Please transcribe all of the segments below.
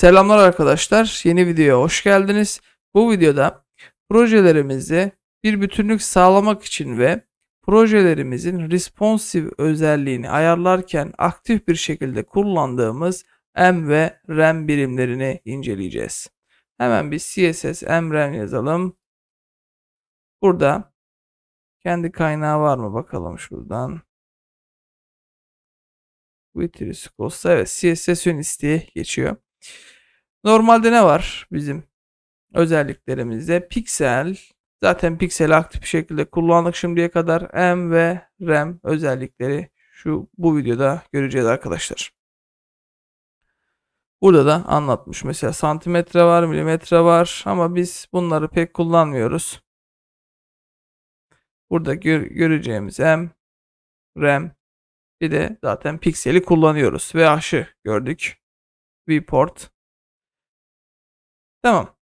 Selamlar arkadaşlar. Yeni videoya hoş geldiniz. Bu videoda projelerimizi bir bütünlük sağlamak için ve projelerimizin responsive özelliğini ayarlarken aktif bir şekilde kullandığımız M ve RAM birimlerini inceleyeceğiz. Hemen bir CSS m MRAM yazalım. Burada kendi kaynağı var mı bakalım şuradan. Vitris Costa evet CSS Units diye geçiyor. Normalde ne var bizim özelliklerimizde? Pixel Zaten pixel aktif bir şekilde kullandık şimdiye kadar. M ve RAM özellikleri şu bu videoda göreceğiz arkadaşlar. Burada da anlatmış. Mesela santimetre var, milimetre var ama biz bunları pek kullanmıyoruz. Burada gör, göreceğimiz M, RAM bir de zaten pikseli kullanıyoruz ve aşı gördük viewport. Tamam.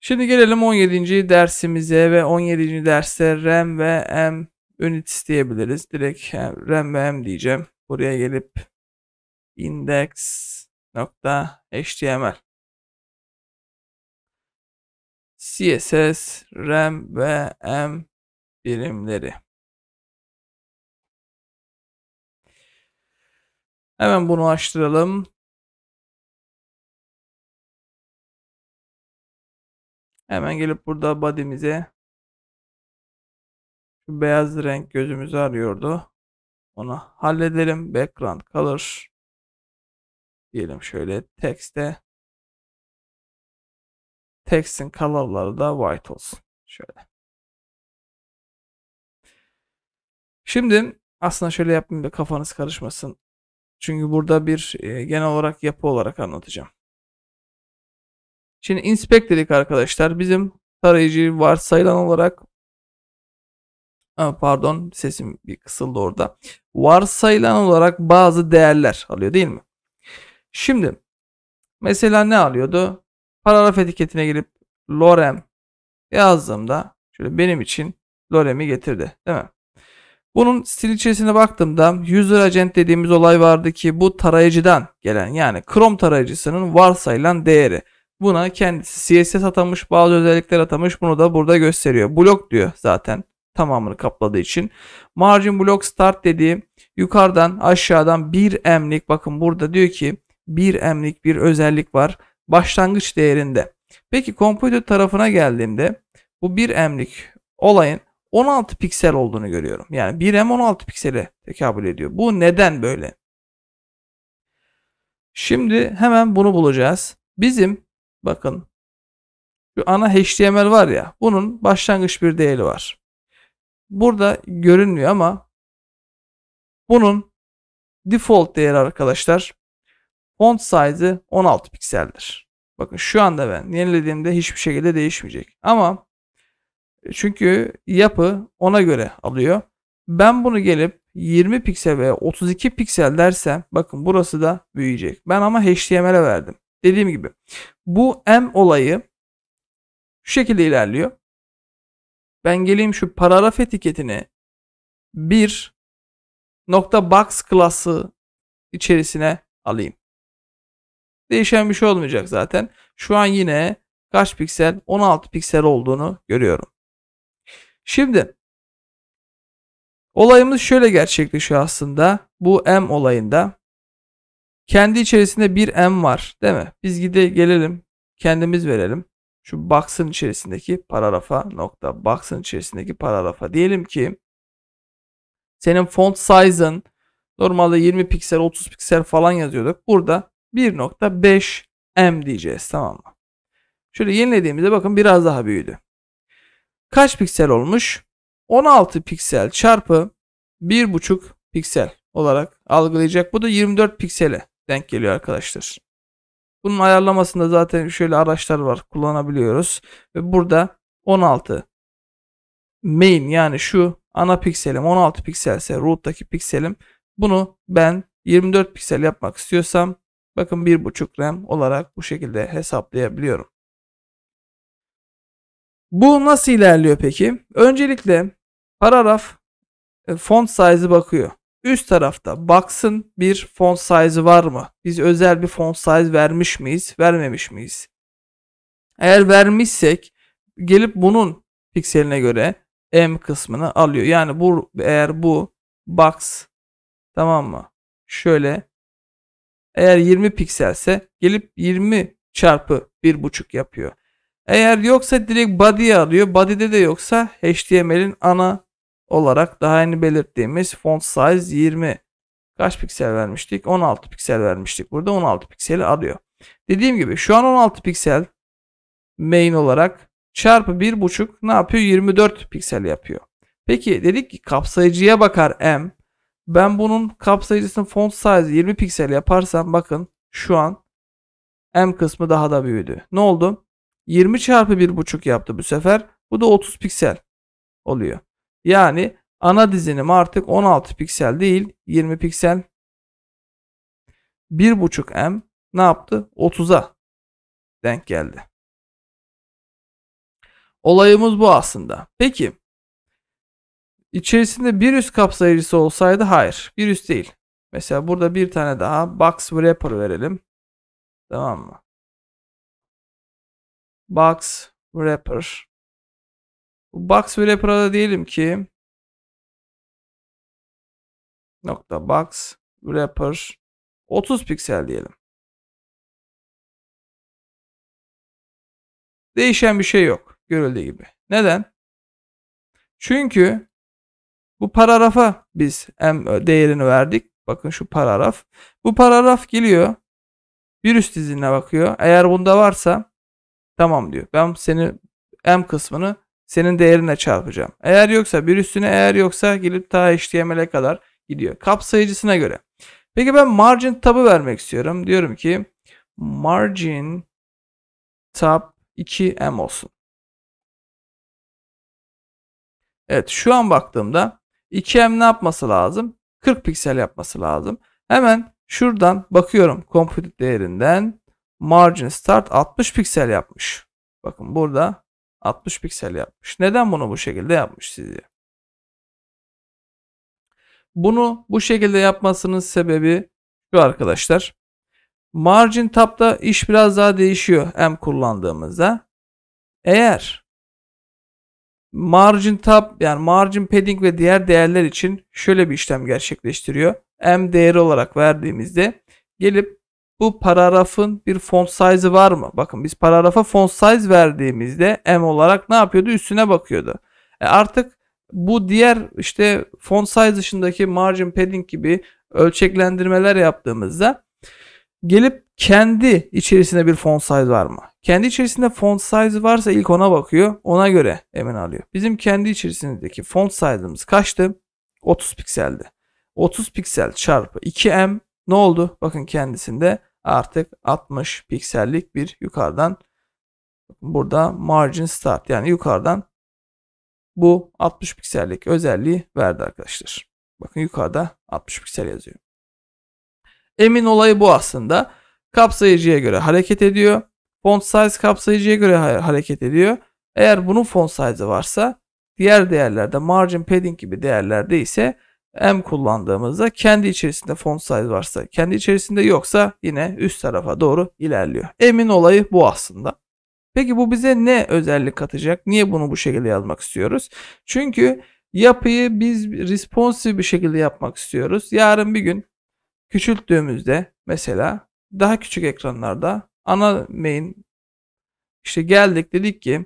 Şimdi gelelim 17. dersimize ve 17. derste RAM ve M unit isteyebiliriz. Direkt e, RAM ve M diyeceğim. Buraya gelip index.html CSS, RAM ve M birimleri. Hemen bunu açtıralım. Hemen gelip burada body'mize şu beyaz renk gözümüzü arıyordu. Onu halledelim. Background color diyelim şöyle text'e text'in color'ları da white olsun. Şöyle. Şimdi aslında şöyle yapayım da kafanız karışmasın. Çünkü burada bir e, genel olarak yapı olarak anlatacağım. Şimdi inspect dedik arkadaşlar. Bizim tarayıcı varsayılan olarak pardon sesim bir kısıldı orada. Varsayılan olarak bazı değerler alıyor değil mi? Şimdi mesela ne alıyordu? Paragraf etiketine girip lorem yazdığımda şöyle benim için lorem'i getirdi değil mi? Bunun stil içerisine baktığımda user agent dediğimiz olay vardı ki bu tarayıcıdan gelen yani Chrome tarayıcısının varsayılan değeri. Buna kendisi CSS atamış bazı özellikler atamış bunu da burada gösteriyor. Blok diyor zaten tamamını kapladığı için. Margin block start dediği yukarıdan aşağıdan 1 emlik bakın burada diyor ki 1 emlik bir özellik var başlangıç değerinde. Peki kompütür tarafına geldiğimde bu 1 emlik olayın 16 piksel olduğunu görüyorum. Yani 1 em 16 piksele tekabül ediyor. Bu neden böyle? Şimdi hemen bunu bulacağız. Bizim Bakın. Şu ana HTML var ya. Bunun başlangıç bir değeri var. Burada görünmüyor ama bunun default değeri arkadaşlar font size 16 pikseldir. Bakın şu anda ben yenilediğimde hiçbir şekilde değişmeyecek. Ama çünkü yapı ona göre alıyor. Ben bunu gelip 20 piksel veya 32 piksel dersem bakın burası da büyüyecek. Ben ama HTML'e verdim. Dediğim gibi bu M olayı şu şekilde ilerliyor. Ben geleyim şu paragraf etiketini bir nokta box klası içerisine alayım. Değişen bir şey olmayacak zaten. Şu an yine kaç piksel? 16 piksel olduğunu görüyorum. Şimdi olayımız şöyle gerçekleşiyor aslında. Bu M olayında kendi içerisinde bir m var değil mi? Biz gide gelelim kendimiz verelim. Şu box'ın içerisindeki paragrafa nokta box'ın içerisindeki paragrafa diyelim ki senin font size'ın normalde 20 piksel 30 piksel falan yazıyorduk. Burada 1.5 m diyeceğiz tamam mı? Şöyle yenilediğimizde bakın biraz daha büyüdü. Kaç piksel olmuş? 16 piksel çarpı 1.5 piksel olarak algılayacak. Bu da 24 piksele denk geliyor arkadaşlar. Bunun ayarlamasında zaten şöyle araçlar var kullanabiliyoruz. Ve burada 16 main yani şu ana pikselim 16 pikselse root'taki pikselim bunu ben 24 piksel yapmak istiyorsam bakın 1.5 RAM olarak bu şekilde hesaplayabiliyorum. Bu nasıl ilerliyor peki? Öncelikle paragraf e, font size'ı bakıyor. Üst tarafta baksın bir font size var mı? Biz özel bir font size vermiş miyiz? Vermemiş miyiz? Eğer vermişsek gelip bunun pikseline göre M kısmını alıyor. Yani bu eğer bu box tamam mı? Şöyle eğer 20 pikselse gelip 20 çarpı 1.5 yapıyor. Eğer yoksa direkt body'yi alıyor. Body'de de yoksa HTML'in ana olarak daha yeni belirttiğimiz font size 20 kaç piksel vermiştik? 16 piksel vermiştik. Burada 16 pikseli alıyor Dediğim gibi şu an 16 piksel main olarak çarpı bir buçuk ne yapıyor? 24 piksel yapıyor. Peki dedik ki kapsayıcıya bakar M. Ben bunun kapsayıcısının font size 20 piksel yaparsam bakın şu an M kısmı daha da büyüdü. Ne oldu? 20 çarpı bir buçuk yaptı bu sefer. Bu da 30 piksel oluyor. Yani ana dizinim artık 16 piksel değil 20 piksel. 1.5M ne yaptı? 30'a denk geldi. Olayımız bu aslında. Peki içerisinde bir üst kapsayıcısı olsaydı hayır. Bir üst değil. Mesela burada bir tane daha box wrapper verelim. Tamam mı? Box wrapper Box Wrapper'a diyelim ki nokta box wrapper 30 piksel diyelim. Değişen bir şey yok görüldüğü gibi. Neden? Çünkü bu paragrafa biz m değerini verdik. Bakın şu paragraf. Bu paragraf geliyor. Bir üst dizine bakıyor. Eğer bunda varsa tamam diyor. Ben seni m kısmını senin değerine çarpacağım. Eğer yoksa bir üstüne eğer yoksa gelip ta HTML'e kadar gidiyor. Kapsayıcısına göre. Peki ben margin tab'ı vermek istiyorum. Diyorum ki margin tab 2m olsun. Evet şu an baktığımda 2m ne yapması lazım? 40 piksel yapması lazım. Hemen şuradan bakıyorum compute değerinden margin start 60 piksel yapmış. Bakın burada 60 piksel yapmış. Neden bunu bu şekilde yapmış sizce? Bunu bu şekilde yapmasının sebebi şu arkadaşlar. Margin tab'da iş biraz daha değişiyor M kullandığımızda. Eğer margin tab yani margin padding ve diğer değerler için şöyle bir işlem gerçekleştiriyor. M değeri olarak verdiğimizde gelip bu paragrafın bir font size var mı? Bakın biz paragrafa font size verdiğimizde M olarak ne yapıyordu? Üstüne bakıyordu. E artık bu diğer işte font size dışındaki margin padding gibi ölçeklendirmeler yaptığımızda gelip kendi içerisinde bir font size var mı? Kendi içerisinde font size varsa ilk ona bakıyor. Ona göre emin alıyor. Bizim kendi içerisindeki font size'ımız kaçtı? 30 pikseldi. 30 piksel çarpı 2M ne oldu? Bakın kendisinde artık 60 piksellik bir yukarıdan burada margin start yani yukarıdan bu 60 piksellik özelliği verdi arkadaşlar. Bakın yukarıda 60 piksel yazıyor. Emin olayı bu aslında. Kapsayıcıya göre hareket ediyor. Font size kapsayıcıya göre hareket ediyor. Eğer bunun font size varsa diğer değerlerde margin padding gibi değerlerde ise M kullandığımızda kendi içerisinde font size varsa kendi içerisinde yoksa yine üst tarafa doğru ilerliyor. M'in olayı bu aslında. Peki bu bize ne özellik katacak? Niye bunu bu şekilde yazmak istiyoruz? Çünkü yapıyı biz responsive bir şekilde yapmak istiyoruz. Yarın bir gün küçülttüğümüzde mesela daha küçük ekranlarda ana main işte geldik dedik ki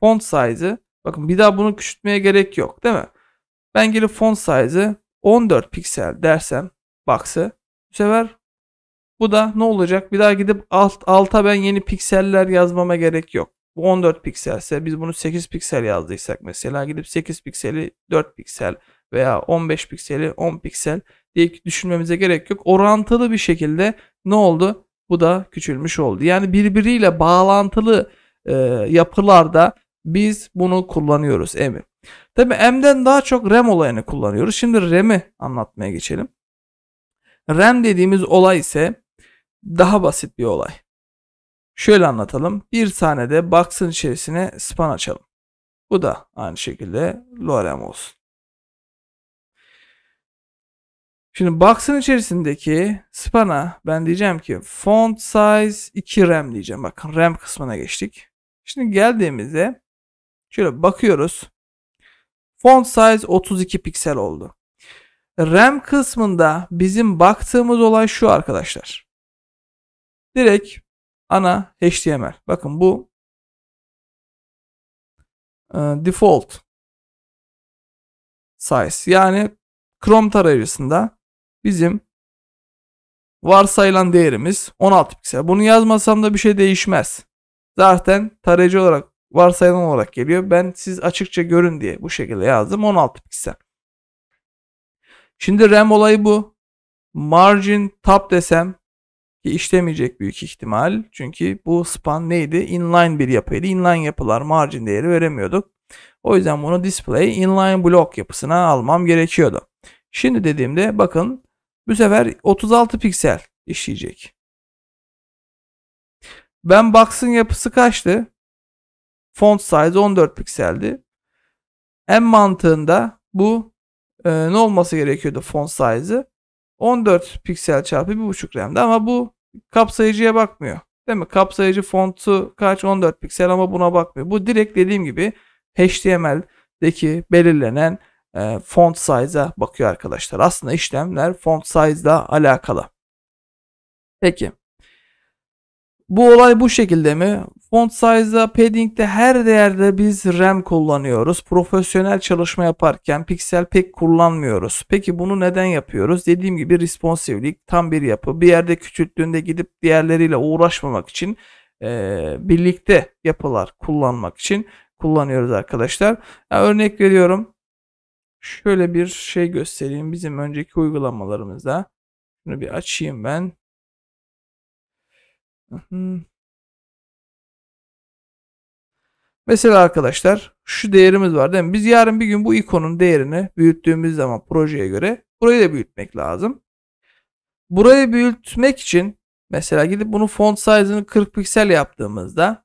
font size'ı bakın bir daha bunu küçültmeye gerek yok değil mi? Ben gelip font size'ı 14 piksel dersem box'ı bu sefer bu da ne olacak? Bir daha gidip alt, alta ben yeni pikseller yazmama gerek yok. Bu 14 pikselse biz bunu 8 piksel yazdıysak mesela gidip 8 pikseli 4 piksel veya 15 pikseli 10 piksel diye düşünmemize gerek yok. Orantılı bir şekilde ne oldu? Bu da küçülmüş oldu. Yani birbiriyle bağlantılı e, yapılarda biz bunu kullanıyoruz emin Tabi M'den daha çok RAM olayını kullanıyoruz. Şimdi RAM'i anlatmaya geçelim. RAM dediğimiz olay ise daha basit bir olay. Şöyle anlatalım. Bir tane de box'ın içerisine span açalım. Bu da aynı şekilde lorem olsun. Şimdi box'ın içerisindeki span'a ben diyeceğim ki font size 2 RAM diyeceğim. Bakın RAM kısmına geçtik. Şimdi geldiğimizde şöyle bakıyoruz. Font size 32 piksel oldu. RAM kısmında bizim baktığımız olay şu arkadaşlar. Direkt ana HTML. Bakın bu e, default size. Yani Chrome tarayıcısında bizim varsayılan değerimiz 16 piksel. Bunu yazmasam da bir şey değişmez. Zaten tarayıcı olarak varsayılan olarak geliyor. Ben siz açıkça görün diye bu şekilde yazdım 16 piksel. Şimdi RAM olayı bu. Margin top desem ki işlemeyecek büyük ihtimal. Çünkü bu span neydi? Inline bir yapıydı. Inline yapılar margin değeri veremiyorduk. O yüzden bunu display inline block yapısına almam gerekiyordu. Şimdi dediğimde bakın bu sefer 36 piksel işleyecek. Ben box'ın yapısı kaçtı? Font size 14 pikseldi. En mantığında bu e, ne olması gerekiyordu font size'ı? 14 piksel çarpı 1.5 RAM'de ama bu kapsayıcıya bakmıyor. Değil mi? Kapsayıcı fontu kaç? 14 piksel ama buna bakmıyor. Bu direkt dediğim gibi HTML'deki belirlenen e, font size'a bakıyor arkadaşlar. Aslında işlemler font size'la alakalı. Peki. Bu olay bu şekilde mi? Font size'da, padding'de her değerde biz RAM kullanıyoruz. Profesyonel çalışma yaparken piksel pek kullanmıyoruz. Peki bunu neden yapıyoruz? Dediğim gibi responsivlik tam bir yapı. Bir yerde küçülttüğünde gidip diğerleriyle uğraşmamak için e, birlikte yapılar kullanmak için kullanıyoruz arkadaşlar. Yani örnek veriyorum. Şöyle bir şey göstereyim bizim önceki uygulamalarımızda. Bunu bir açayım ben. Mesela arkadaşlar şu değerimiz var değil mi? Biz yarın bir gün bu ikonun değerini büyüttüğümüz zaman projeye göre burayı da büyütmek lazım. Burayı büyütmek için mesela gidip bunu font size'ını 40 piksel yaptığımızda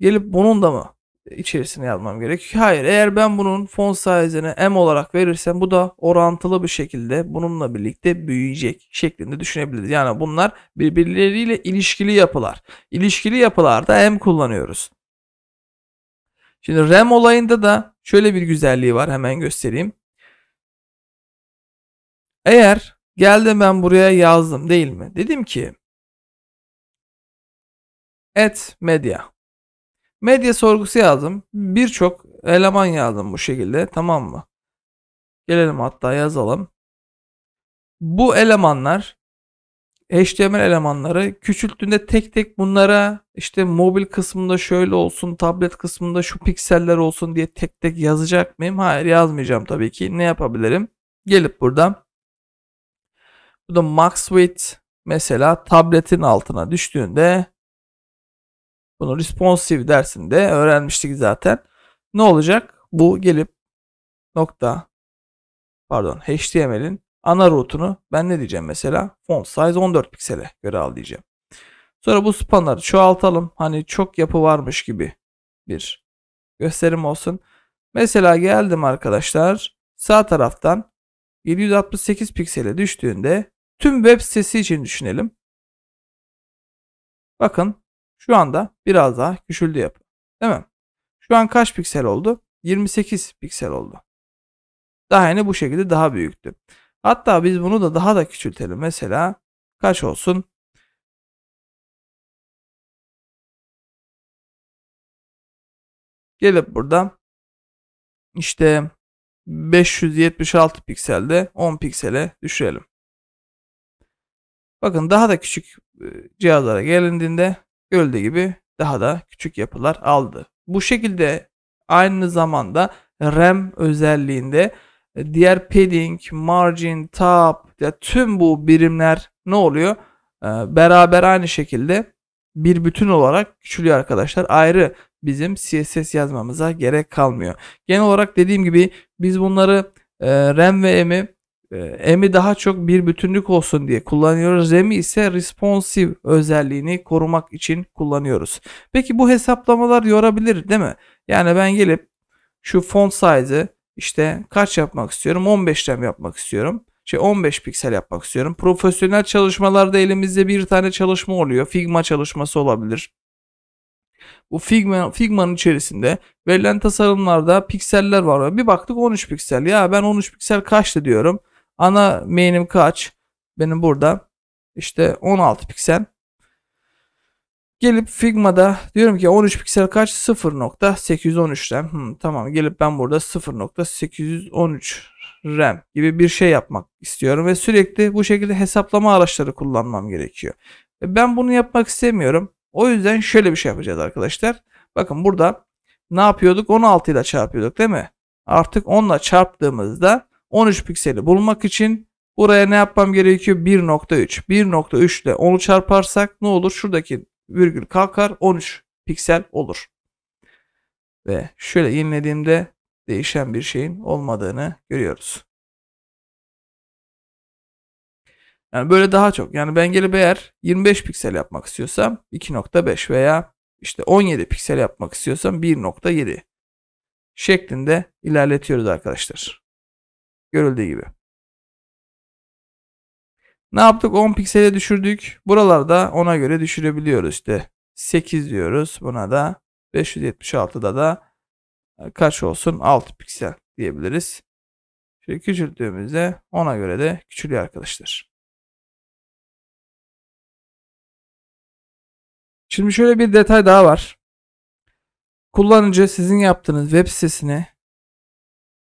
gelip bunun da mı içerisine yazmam gerekiyor. Hayır eğer ben bunun font size'ini M olarak verirsem bu da orantılı bir şekilde bununla birlikte büyüyecek şeklinde düşünebiliriz. Yani bunlar birbirleriyle ilişkili yapılar. İlişkili yapılarda M kullanıyoruz. Şimdi RAM olayında da şöyle bir güzelliği var hemen göstereyim. Eğer geldim ben buraya yazdım değil mi? Dedim ki et media Medya sorgusu yazdım. Birçok eleman yazdım bu şekilde tamam mı? Gelelim hatta yazalım. Bu elemanlar HTML elemanları küçülttüğünde tek tek bunlara işte mobil kısmında şöyle olsun, tablet kısmında şu pikseller olsun diye tek tek yazacak mıyım? Hayır yazmayacağım tabii ki. Ne yapabilirim? Gelip buradan bu da max width mesela tabletin altına düştüğünde bunu responsive dersinde öğrenmiştik zaten. Ne olacak? Bu gelip nokta pardon HTML'in ana rootunu ben ne diyeceğim mesela? Font size 14 piksele göre al diyeceğim. Sonra bu spanları çoğaltalım. Hani çok yapı varmış gibi bir gösterim olsun. Mesela geldim arkadaşlar. Sağ taraftan 768 piksele düştüğünde tüm web sitesi için düşünelim. Bakın şu anda biraz daha küçüldü yapı. Değil mi? Şu an kaç piksel oldu? 28 piksel oldu. Daha yeni bu şekilde daha büyüktü. Hatta biz bunu da daha da küçültelim. Mesela kaç olsun? Gelip burada işte 576 pikselde 10 piksele düşürelim. Bakın daha da küçük e, cihazlara gelindiğinde görüldüğü gibi daha da küçük yapılar aldı. Bu şekilde aynı zamanda RAM özelliğinde e, diğer padding, margin, top ya tüm bu birimler ne oluyor? E, beraber aynı şekilde bir bütün olarak küçülüyor arkadaşlar. Ayrı bizim CSS yazmamıza gerek kalmıyor. Genel olarak dediğim gibi biz bunları e, RAM ve M'i ee, Emi daha çok bir bütünlük olsun diye kullanıyoruz. Remi ise responsive özelliğini korumak için kullanıyoruz. Peki bu hesaplamalar yorabilir değil mi? Yani ben gelip şu font size'ı işte kaç yapmak istiyorum? 15 15'ten yapmak istiyorum. Şey 15 piksel yapmak istiyorum. Profesyonel çalışmalarda elimizde bir tane çalışma oluyor. Figma çalışması olabilir. Bu Figma, Figma'nın içerisinde verilen tasarımlarda pikseller var. Bir baktık 13 piksel. Ya ben 13 piksel kaçtı diyorum. Ana main'im kaç? Benim burada işte 16 piksel. Gelip Figma'da diyorum ki 13 piksel kaç? 0.813 RAM. Hmm, tamam gelip ben burada 0.813 RAM gibi bir şey yapmak istiyorum ve sürekli bu şekilde hesaplama araçları kullanmam gerekiyor. E, ben bunu yapmak istemiyorum. O yüzden şöyle bir şey yapacağız arkadaşlar. Bakın burada ne yapıyorduk? 16 ile çarpıyorduk değil mi? Artık 10 ile çarptığımızda 13 pikseli bulmak için buraya ne yapmam gerekiyor? 1.3. 1.3 ile onu çarparsak ne olur? Şuradaki virgül kalkar 13 piksel olur. Ve şöyle yenilediğimde değişen bir şeyin olmadığını görüyoruz. Yani böyle daha çok. Yani ben gelip eğer 25 piksel yapmak istiyorsam 2.5 veya işte 17 piksel yapmak istiyorsam 1.7 şeklinde ilerletiyoruz arkadaşlar. Görüldüğü gibi. Ne yaptık? 10 piksele düşürdük. Buralarda ona göre düşürebiliyoruz işte. 8 diyoruz. Buna da 576'da da e, kaç olsun? 6 piksel diyebiliriz. Şöyle küçülttüğümüzde ona göre de küçülüyor arkadaşlar. Şimdi şöyle bir detay daha var. Kullanıcı sizin yaptığınız web sitesini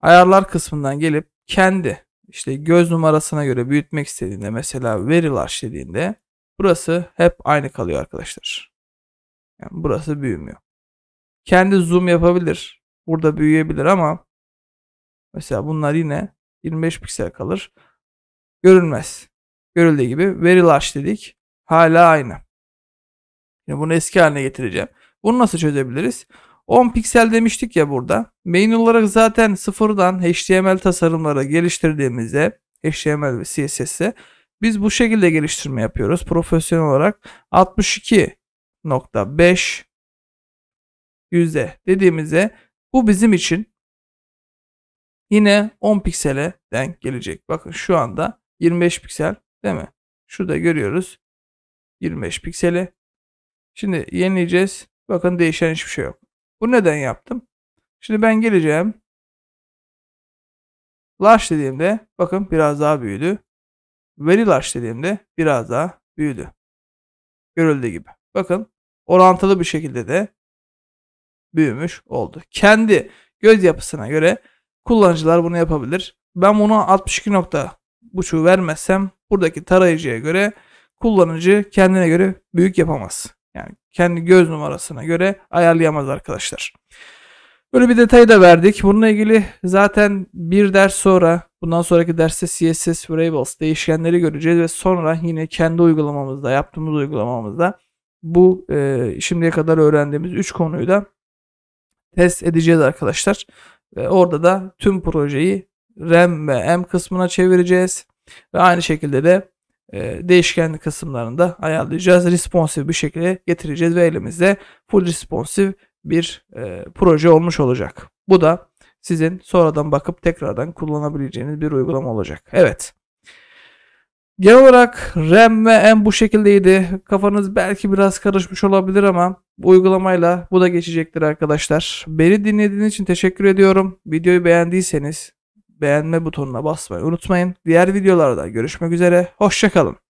ayarlar kısmından gelip kendi işte göz numarasına göre büyütmek istediğinde mesela verilar dediğinde burası hep aynı kalıyor arkadaşlar. Yani burası büyümüyor. Kendi zoom yapabilir. Burada büyüyebilir ama mesela bunlar yine 25 piksel kalır. Görünmez. Görüldüğü gibi verilar dedik. Hala aynı. yani bunu eski haline getireceğim. Bunu nasıl çözebiliriz? 10 piksel demiştik ya burada. Main olarak zaten sıfırdan HTML tasarımları geliştirdiğimizde HTML ve CSS'e biz bu şekilde geliştirme yapıyoruz. Profesyonel olarak 62.5 yüzde dediğimizde bu bizim için yine 10 piksele denk gelecek. Bakın şu anda 25 piksel değil mi? Şurada görüyoruz 25 pikseli. Şimdi yenileyeceğiz. Bakın değişen hiçbir şey yok. Bu neden yaptım? Şimdi ben geleceğim. Large dediğimde bakın biraz daha büyüdü. Very large dediğimde biraz daha büyüdü. Görüldüğü gibi. Bakın orantılı bir şekilde de büyümüş oldu. Kendi göz yapısına göre kullanıcılar bunu yapabilir. Ben bunu 62 nokta buçuğu vermezsem buradaki tarayıcıya göre kullanıcı kendine göre büyük yapamaz. Yani kendi göz numarasına göre ayarlayamaz arkadaşlar. Böyle bir detayı da verdik. Bununla ilgili zaten bir ders sonra bundan sonraki derste CSS Variables değişkenleri göreceğiz ve sonra yine kendi uygulamamızda yaptığımız uygulamamızda bu e, şimdiye kadar öğrendiğimiz 3 konuyu da test edeceğiz arkadaşlar. Ve orada da tüm projeyi RAM ve M kısmına çevireceğiz. Ve aynı şekilde de ee, değişkenli kısımlarında ayarlayacağız. responsive bir şekilde getireceğiz ve elimizde full responsive bir e, proje olmuş olacak. Bu da sizin sonradan bakıp tekrardan kullanabileceğiniz bir uygulama olacak. Evet. Genel olarak RAM ve M bu şekildeydi. Kafanız belki biraz karışmış olabilir ama bu uygulamayla bu da geçecektir arkadaşlar. Beni dinlediğiniz için teşekkür ediyorum. Videoyu beğendiyseniz beğenme butonuna basmayı unutmayın. Diğer videolarda görüşmek üzere, hoşçakalın.